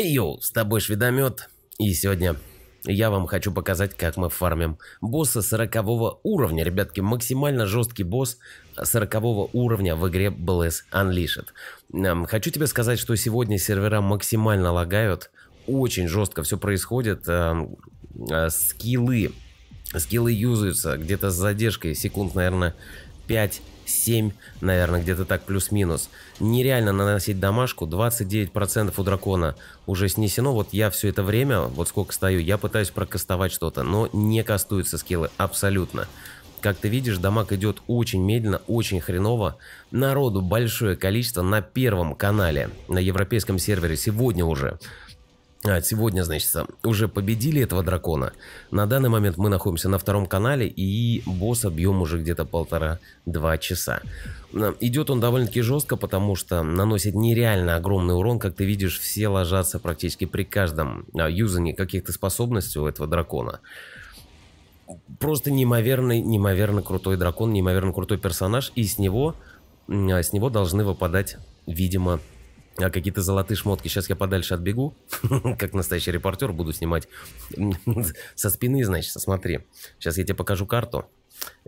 «Эй, йоу, с тобой шведомет, и сегодня я вам хочу показать, как мы фармим босса 40 уровня. Ребятки, максимально жесткий босс 40 уровня в игре BLS Unleashed. Эм, хочу тебе сказать, что сегодня сервера максимально лагают. Очень жестко все происходит. Эм, э, скиллы. Скиллы юзаются где-то с задержкой секунд, наверное, 5 7, наверное, где-то так плюс-минус. Нереально наносить домашку, 29% у дракона уже снесено. Вот я все это время, вот сколько стою, я пытаюсь прокастовать что-то, но не кастуются скиллы абсолютно. Как ты видишь, дамаг идет очень медленно, очень хреново. Народу большое количество на первом канале, на европейском сервере сегодня уже. А, сегодня, значит, уже победили этого дракона. На данный момент мы находимся на втором канале, и босса бьем уже где-то полтора-два часа. Идет он довольно-таки жестко, потому что наносит нереально огромный урон. Как ты видишь, все ложатся практически при каждом а, юзании каких-то способностей у этого дракона просто неимоверный, неимоверно крутой дракон, неимоверно крутой персонаж, и с него, а, с него должны выпадать, видимо, а какие-то золотые шмотки. Сейчас я подальше отбегу, как настоящий репортер, буду снимать со спины, значит, смотри. Сейчас я тебе покажу карту.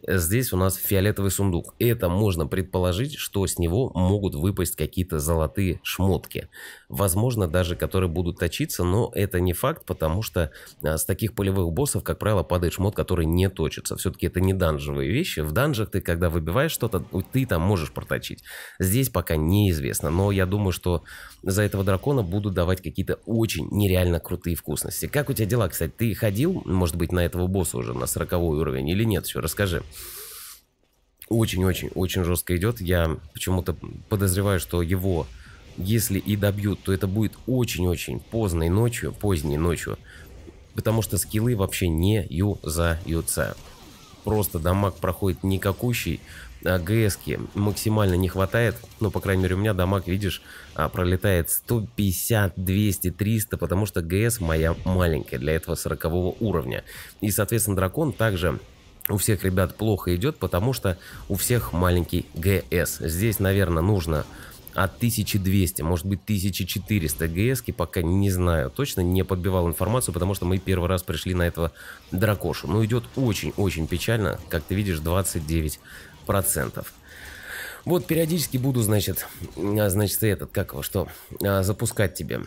Здесь у нас фиолетовый сундук. Это можно предположить, что с него могут выпасть какие-то золотые шмотки. Возможно, даже которые будут точиться, но это не факт, потому что а, с таких полевых боссов, как правило, падает шмот, который не точится. Все-таки это не данжевые вещи. В данжах ты, когда выбиваешь что-то, ты там можешь проточить. Здесь пока неизвестно, но я думаю, что за этого дракона будут давать какие-то очень нереально крутые вкусности. Как у тебя дела, кстати? Ты ходил, может быть, на этого босса уже, на 40 уровень или нет? Еще расскажи даже очень-очень-очень жестко идет. Я почему-то подозреваю, что его, если и добьют, то это будет очень-очень поздной ночью, поздней ночью, потому что скиллы вообще не юзаются. Просто дамаг проходит никакущий, а ГСки максимально не хватает, ну, по крайней мере, у меня дамаг, видишь, а, пролетает 150, 200, 300, потому что ГС моя маленькая для этого 40 уровня. И, соответственно, дракон также у всех ребят плохо идет, потому что у всех маленький ГС. Здесь, наверное, нужно от 1200, может быть 1400 ГС, пока не знаю. Точно не подбивал информацию, потому что мы первый раз пришли на этого дракошу. Но идет очень-очень печально, как ты видишь, 29%. Вот периодически буду, значит, а, значит, этот, как его, что, а, запускать тебе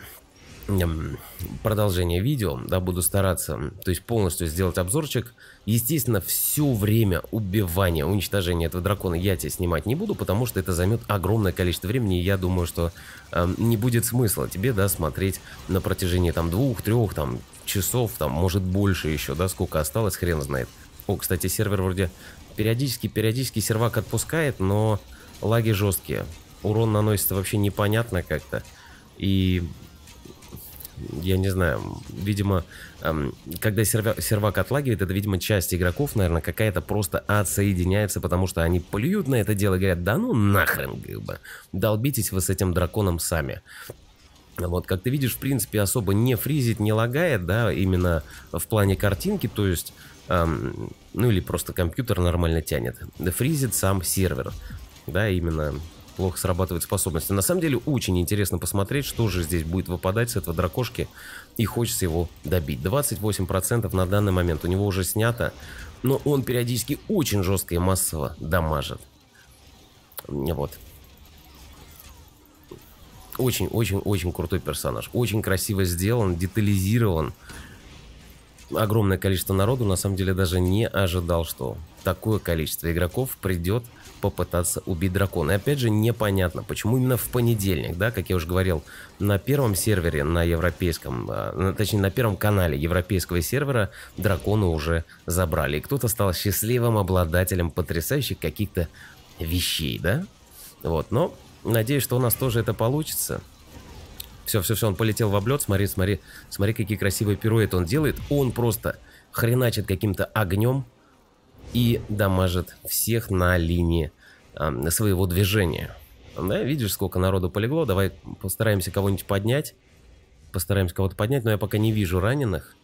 продолжение видео, да, буду стараться, то есть полностью сделать обзорчик. Естественно, все время убивания, уничтожения этого дракона я тебе снимать не буду, потому что это займет огромное количество времени, и я думаю, что э, не будет смысла тебе, да, смотреть на протяжении там двух, трех, там, часов, там, может больше еще, да, сколько осталось, хрен знает. О, кстати, сервер вроде периодически, периодически сервак отпускает, но лаги жесткие. Урон наносится вообще непонятно как-то. И я не знаю, видимо, эм, когда серва, сервак отлагивает, это, видимо, часть игроков, наверное, какая-то просто отсоединяется, потому что они плюют на это дело и говорят, да ну нахрен, как бы, долбитесь вы с этим драконом сами. Вот, как ты видишь, в принципе, особо не фризит, не лагает, да, именно в плане картинки, то есть, эм, ну или просто компьютер нормально тянет. Фризит сам сервер, да, именно плохо срабатывает способности. На самом деле очень интересно посмотреть, что же здесь будет выпадать с этого дракошки, и хочется его добить. 28% на данный момент у него уже снято, но он периодически очень жестко и массово дамажит. Вот. Очень-очень-очень крутой персонаж. Очень красиво сделан, детализирован огромное количество народу на самом деле даже не ожидал, что такое количество игроков придет попытаться убить дракона. И опять же, непонятно, почему именно в понедельник, да, как я уже говорил, на первом сервере на европейском, а, точнее на первом канале европейского сервера дракона уже забрали. И кто-то стал счастливым обладателем потрясающих каких-то вещей, да? Вот, но надеюсь, что у нас тоже это получится. Все, все, все, он полетел в облет, смотри, смотри, смотри, какие красивые пируэты он делает. Он просто хреначит каким-то огнем и дамажит всех на линии э, своего движения. Да, видишь, сколько народу полегло, давай постараемся кого-нибудь поднять. Постараемся кого-то поднять, но я пока не вижу раненых.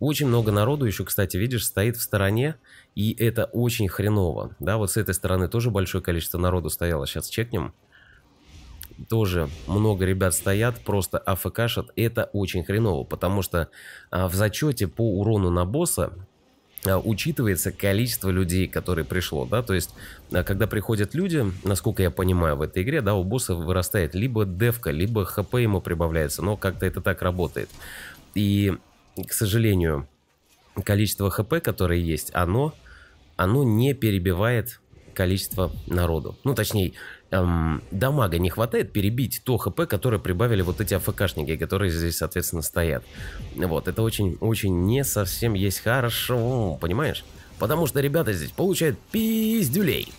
Очень много народу еще, кстати, видишь, стоит в стороне, и это очень хреново. Да, вот с этой стороны тоже большое количество народу стояло, сейчас чекнем тоже много ребят стоят, просто АФКшат. Это очень хреново, потому что а, в зачете по урону на босса а, учитывается количество людей, которые пришло, да, то есть, а, когда приходят люди, насколько я понимаю в этой игре, да, у босса вырастает либо девка, либо хп ему прибавляется, но как-то это так работает. И, к сожалению, количество хп, которое есть, оно, оно не перебивает количество народу. Ну, точнее, эм, дамага не хватает перебить то хп, которое прибавили вот эти АФКшники, которые здесь, соответственно, стоят. Вот, это очень-очень не совсем есть хорошо, понимаешь? Потому что ребята здесь получают пиздюлей,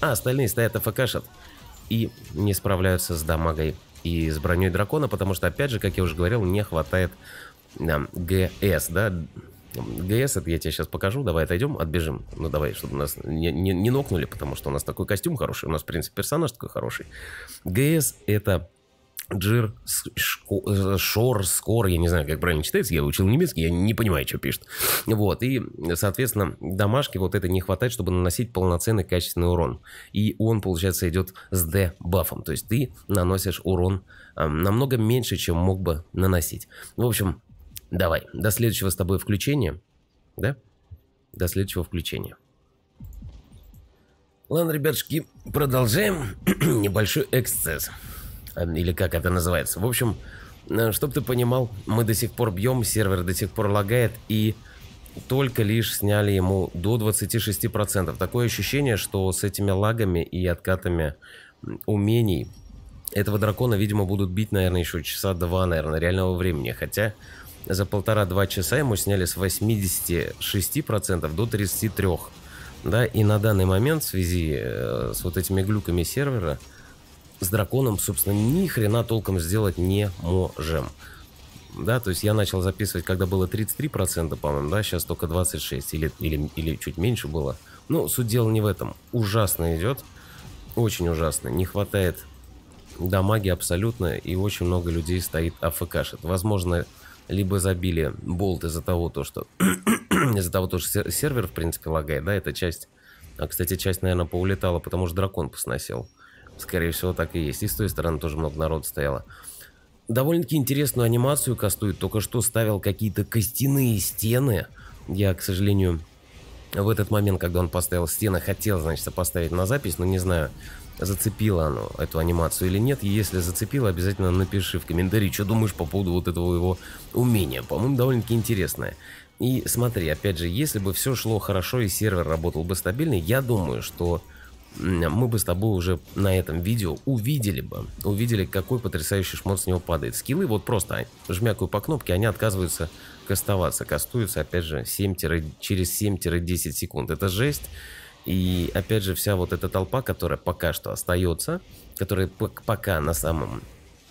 а остальные стоят АФКшат и не справляются с дамагой и с броней дракона, потому что, опять же, как я уже говорил, не хватает э, эм, ГС, да, ГС, это я тебе сейчас покажу. Давай отойдем, отбежим. Ну давай, чтобы нас не, не, не нокнули, потому что у нас такой костюм хороший. У нас, в принципе, персонаж такой хороший. ГС это Джир э, Шор, Скор, я не знаю, как правильно читается, я учил немецкий, я не понимаю, что пишет. Вот, и, соответственно, домашки вот это не хватает, чтобы наносить полноценный качественный урон. И он, получается, идет с D-бафом, то есть ты наносишь урон э, намного меньше, чем мог бы наносить. В общем, Давай, до следующего с тобой включения. Да? До следующего включения. Ладно, ребятушки, продолжаем небольшой эксцесс. А, или как это называется. В общем, э, чтобы ты понимал, мы до сих пор бьем, сервер до сих пор лагает и только лишь сняли ему до 26%. Такое ощущение, что с этими лагами и откатами умений этого дракона, видимо, будут бить, наверное, еще часа два, наверное, реального времени. Хотя за полтора-два часа ему сняли с 86% до 33%. Да, и на данный момент в связи э, с вот этими глюками сервера с драконом, собственно, ни хрена толком сделать не можем. Да, то есть я начал записывать, когда было 33%, по-моему, да, сейчас только 26% или, или, или чуть меньше было. Ну, суть дела не в этом. Ужасно идет, очень ужасно. Не хватает дамаги абсолютно, и очень много людей стоит АФКшит. Возможно, либо забили болт из-за того, то, что из-за того, то, что сервер, в принципе, лагает, да, эта часть. А, кстати, часть, наверное, поулетала, потому что дракон посносил. Скорее всего, так и есть. И с той стороны тоже много народ стояло. Довольно-таки интересную анимацию кастует. Только что ставил какие-то костяные стены. Я, к сожалению, в этот момент, когда он поставил стены, хотел, значит, поставить на запись, но не знаю, зацепило оно эту анимацию или нет. И если зацепило, обязательно напиши в комментарии, что думаешь по поводу вот этого его умения. По-моему, довольно-таки интересное. И смотри, опять же, если бы все шло хорошо и сервер работал бы стабильно, я думаю, что мы бы с тобой уже на этом видео увидели бы, увидели, какой потрясающий шмот с него падает. Скиллы вот просто жмякую по кнопке, они отказываются кастоваться. Кастуются, опять же, 7 через 7-10 секунд. Это жесть. И опять же, вся вот эта толпа, которая пока что остается, которая пока на самом,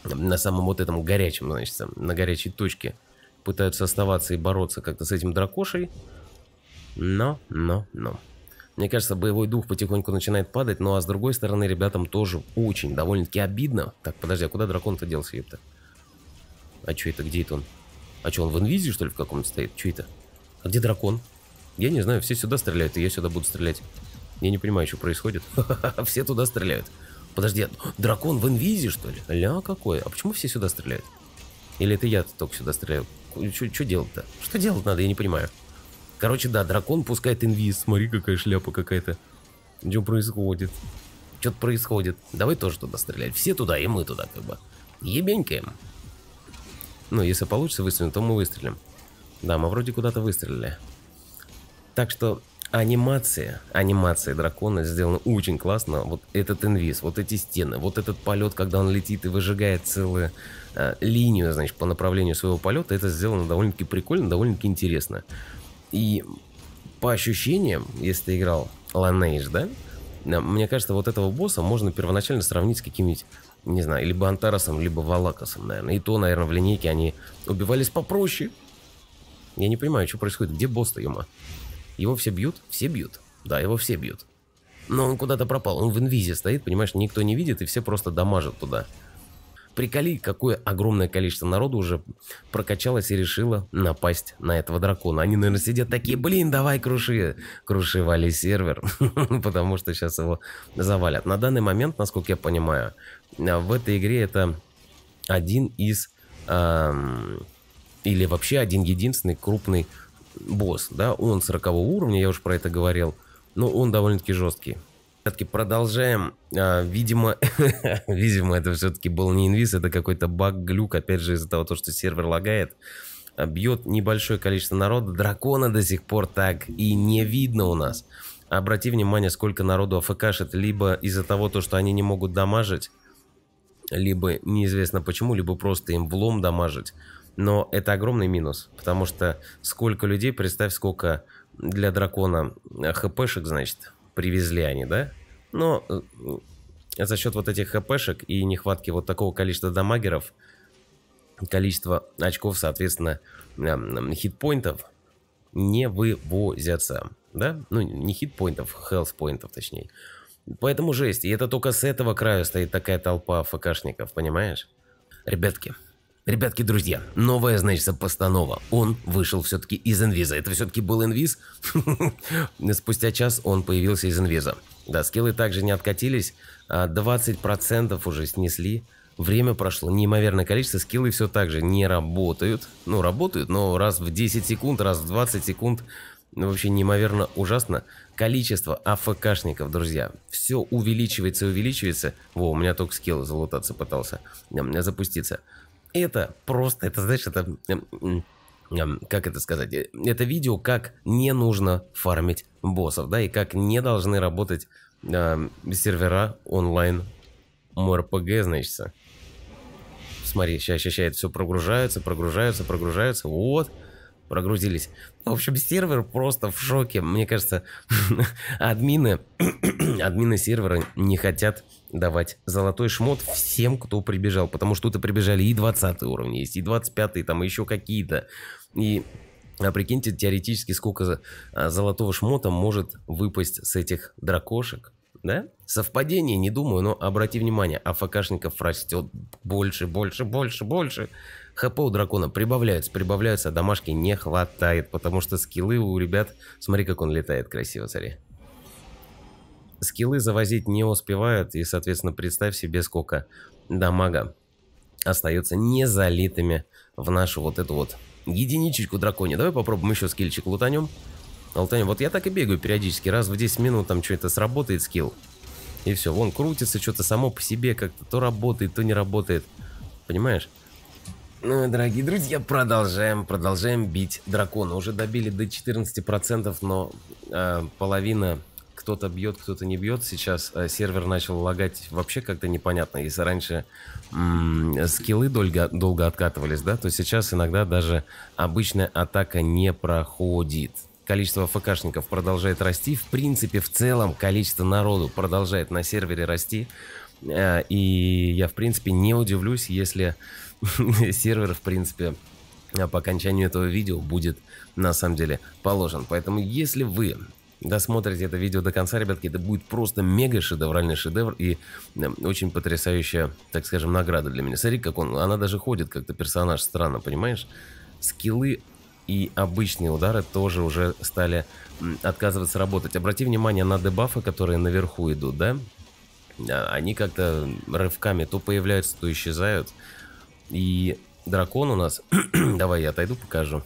на самом вот этом горячем, значит, на горячей точке пытаются оставаться и бороться как-то с этим дракошей. Но, но, но. Мне кажется, боевой дух потихоньку начинает падать, ну а с другой стороны, ребятам тоже очень довольно-таки обидно. Так, подожди, а куда дракон-то делся, ёпта? А чё это, где это он? А чё, он в инвизии, что ли, в каком-то стоит? Чё это? А где дракон? Я не знаю, все сюда стреляют, и я сюда буду стрелять. Я не понимаю, что происходит. Все туда стреляют. Подожди, а, дракон в инвизе, что ли? Ля какой? А почему все сюда стреляют? Или это я только сюда стреляю? Что делать-то? Что делать надо, я не понимаю. Короче, да, дракон пускает инвиз. Смотри, какая шляпа какая-то. Что происходит? Что-то происходит. Давай тоже туда стрелять. Все туда, и мы туда, как бы. Ебенькаем. Ну, если получится выстрелить, то мы выстрелим. Да, мы вроде куда-то выстрелили. Так что Анимация, анимация дракона сделана очень классно. Вот этот инвиз, вот эти стены, вот этот полет, когда он летит и выжигает целую э, линию, значит, по направлению своего полета, это сделано довольно-таки прикольно, довольно-таки интересно. И по ощущениям, если ты играл Lineage, да, мне кажется, вот этого босса можно первоначально сравнить с каким-нибудь, не знаю, либо Антарасом, либо Валакосом, наверное. И то, наверное, в линейке они убивались попроще. Я не понимаю, что происходит. Где босс-то, ё -мо? Его все бьют? Все бьют. Да, его все бьют. Но он куда-то пропал. Он в инвизе стоит, понимаешь, никто не видит, и все просто дамажат туда. Приколи, какое огромное количество народу уже прокачалось и решило напасть на этого дракона. Они, наверное, сидят такие, блин, давай круши. Крушивали сервер, потому что сейчас его завалят. На данный момент, насколько я понимаю, в этой игре это один из... Эм, или вообще один единственный крупный босс, да, он 40 уровня, я уже про это говорил, но он довольно-таки жесткий. Все-таки продолжаем. А, видимо, видимо, это все-таки был не инвиз, это какой-то баг, глюк, опять же, из-за того, что сервер лагает. А, Бьет небольшое количество народа. Дракона до сих пор так и не видно у нас. Обрати внимание, сколько народу АФКшит, либо из-за того, то, что они не могут дамажить, либо неизвестно почему, либо просто им влом дамажить. Но это огромный минус, потому что сколько людей, представь, сколько для дракона э, хпшек, значит, привезли они, да? Но э, за счет вот этих хпшек и нехватки вот такого количества дамагеров, количество очков, соответственно, э, хитпоинтов не вывозятся, да? Ну, не хитпоинтов, хелспоинтов, точнее. Поэтому жесть. И это только с этого края стоит такая толпа ФКшников, понимаешь? Ребятки, Ребятки, друзья, новая, значит, постанова. Он вышел все-таки из инвиза. Это все-таки был инвиз. Спустя час он появился из инвиза. Да, скиллы также не откатились. 20% а, уже снесли. Время прошло. Неимоверное количество. Скиллы все так же не работают. Ну, работают, но раз в 10 секунд, раз в 20 секунд. Ну, вообще неимоверно ужасно. Количество АФКшников, друзья. Все увеличивается и увеличивается. Во, у меня только скилл залутаться пытался. У меня Запуститься. Это просто, это знаешь, это... Эм, эм, как это сказать? Э, это видео, как не нужно фармить боссов, да, и как не должны работать э, сервера онлайн МРПГ, значится. Смотри, сейчас ощущает, все прогружается, прогружается, прогружается. Вот, прогрузились. В общем, сервер просто в шоке. Мне кажется, админы, админы сервера не хотят давать золотой шмот всем, кто прибежал. Потому что тут прибежали и 20 уровень есть, и 25 там еще какие-то. И а прикиньте, теоретически, сколько а, золотого шмота может выпасть с этих дракошек, да? Совпадение, не думаю, но обрати внимание, АФКшников растет больше, больше, больше, больше. ХП у дракона прибавляется, прибавляется, а домашки не хватает, потому что скиллы у ребят... Смотри, как он летает красиво, смотри. Скиллы завозить не успевают, и, соответственно, представь себе, сколько дамага остается незалитыми в нашу вот эту вот единичечку драконе. Давай попробуем еще скилльчик лутанем. Лутанем. Вот я так и бегаю периодически, раз в 10 минут там что-то сработает скилл. И все, вон крутится что-то само по себе, как-то то работает, то не работает. Понимаешь? Ну, дорогие друзья, продолжаем, продолжаем бить дракона. Уже добили до 14%, но э, половина кто-то бьет, кто-то не бьет. Сейчас э, сервер начал лагать вообще как-то непонятно. Если раньше э, скиллы долго, долго откатывались, да, то сейчас иногда даже обычная атака не проходит. Количество ФКшников продолжает расти. В принципе, в целом количество народу продолжает на сервере расти. Э, и я, в принципе, не удивлюсь, если сервер, в принципе, а, по окончанию этого видео будет на самом деле положен. Поэтому если вы досмотрите это видео до конца, ребятки, это будет просто мега шедевральный шедевр и эм, очень потрясающая, так скажем, награда для меня. Смотри, как он, она даже ходит как-то персонаж странно, понимаешь? Скиллы и обычные удары тоже уже стали отказываться работать. Обрати внимание на дебафы, которые наверху идут, да? А, они как-то рывками то появляются, то исчезают. И дракон у нас... Давай я отойду, покажу.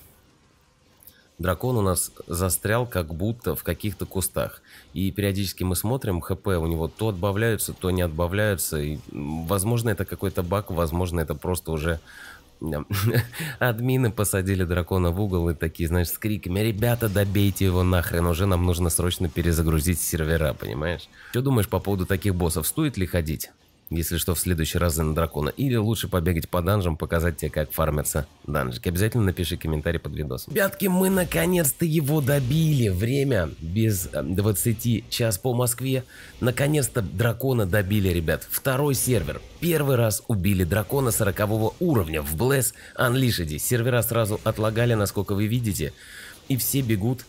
Дракон у нас застрял как будто в каких-то кустах. И периодически мы смотрим, хп у него то отбавляются, то не отбавляются. И, возможно, это какой-то баг, возможно, это просто уже админы посадили дракона в угол и такие, знаешь, с криками «Ребята, добейте его нахрен, уже нам нужно срочно перезагрузить сервера», понимаешь? Что думаешь по поводу таких боссов? Стоит ли ходить? Если что, в следующий раз за на дракона. Или лучше побегать по данжам, показать тебе, как фармятся данжики. Обязательно напиши комментарий под видосом. Пятки, мы наконец-то его добили. Время без 20 э, час по Москве. Наконец-то дракона добили, ребят. Второй сервер. Первый раз убили дракона 40 уровня в Блэс Unleashed. Сервера сразу отлагали, насколько вы видите. И все бегут,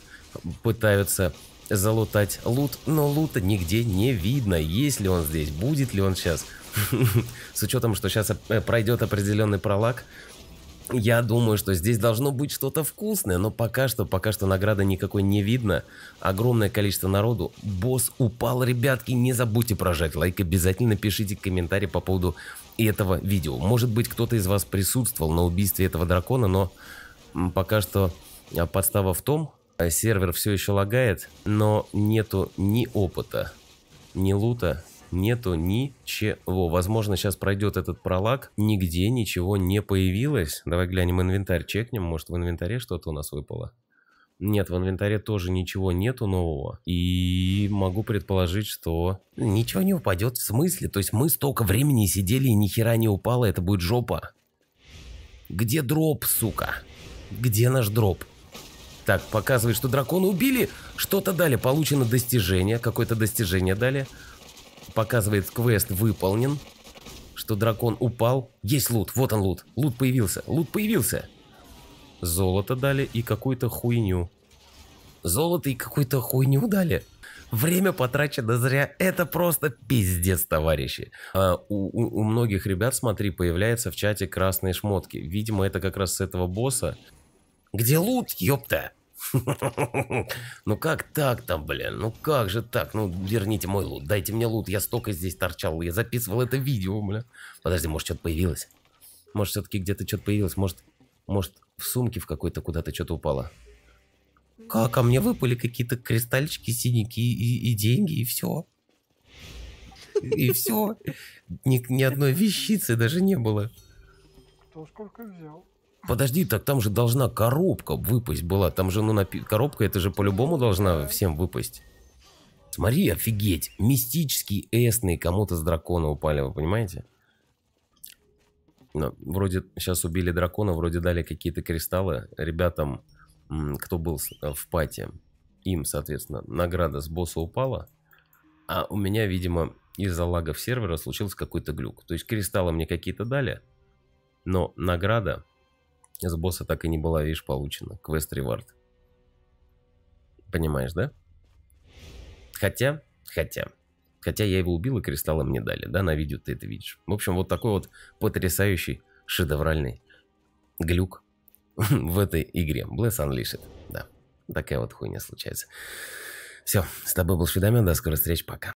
пытаются залутать лут, но лута нигде не видно, есть ли он здесь, будет ли он сейчас. С учетом, что сейчас э, пройдет определенный пролаг, я думаю, что здесь должно быть что-то вкусное, но пока что, пока что награды никакой не видно. Огромное количество народу. Босс упал, ребятки, не забудьте прожать лайк, обязательно пишите комментарий по поводу этого видео. Может быть, кто-то из вас присутствовал на убийстве этого дракона, но пока что а, подстава в том, а сервер все еще лагает, но нету ни опыта, ни лута, нету ничего. Возможно, сейчас пройдет этот пролаг, нигде ничего не появилось. Давай глянем инвентарь, чекнем, может в инвентаре что-то у нас выпало. Нет, в инвентаре тоже ничего нету нового. И могу предположить, что... Ничего не упадет. В смысле? То есть мы столько времени сидели и ни хера не упало, это будет жопа. Где дроп, сука? Где наш дроп? Так, показывает, что дракона убили, что-то дали, получено достижение, какое-то достижение дали. Показывает, квест выполнен, что дракон упал. Есть лут, вот он лут, лут появился, лут появился. Золото дали и какую-то хуйню. Золото и какую-то хуйню дали? Время потрачено зря. Это просто пиздец, товарищи. А, у, у, у многих ребят, смотри, появляются в чате красные шмотки. Видимо, это как раз с этого босса. Где лут, ёпта? Ну как так там, блин? Ну как же так? Ну верните мой лут, дайте мне лут. Я столько здесь торчал, я записывал это видео, бля. Подожди, может что-то появилось? Может все-таки где-то что-то появилось? Может, может в сумке в какой-то куда-то что-то упало? Как? А мне выпали какие-то кристальчики, синяки и, и деньги, и все. И все. Ни, ни одной вещицы даже не было. Кто сколько взял? Подожди, так там же должна коробка выпасть была. Там же, ну, напи... коробка, это же по-любому должна всем выпасть. Смотри, офигеть. Мистический эсный кому-то с дракона упали, вы понимаете? Но вроде сейчас убили дракона, вроде дали какие-то кристаллы ребятам, кто был э, в пати, Им, соответственно, награда с босса упала. А у меня, видимо, из-за лагов сервера случился какой-то глюк. То есть кристаллы мне какие-то дали, но награда с босса так и не была, видишь, получена. Квест ревард. Понимаешь, да? Хотя, хотя. Хотя я его убил и кристаллы мне дали, да, на видео ты это видишь. В общем, вот такой вот потрясающий, шедевральный глюк в этой игре. Bless Unleashed, да. Такая вот хуйня случается. Все, с тобой был Шведомен до скорой встречи, пока.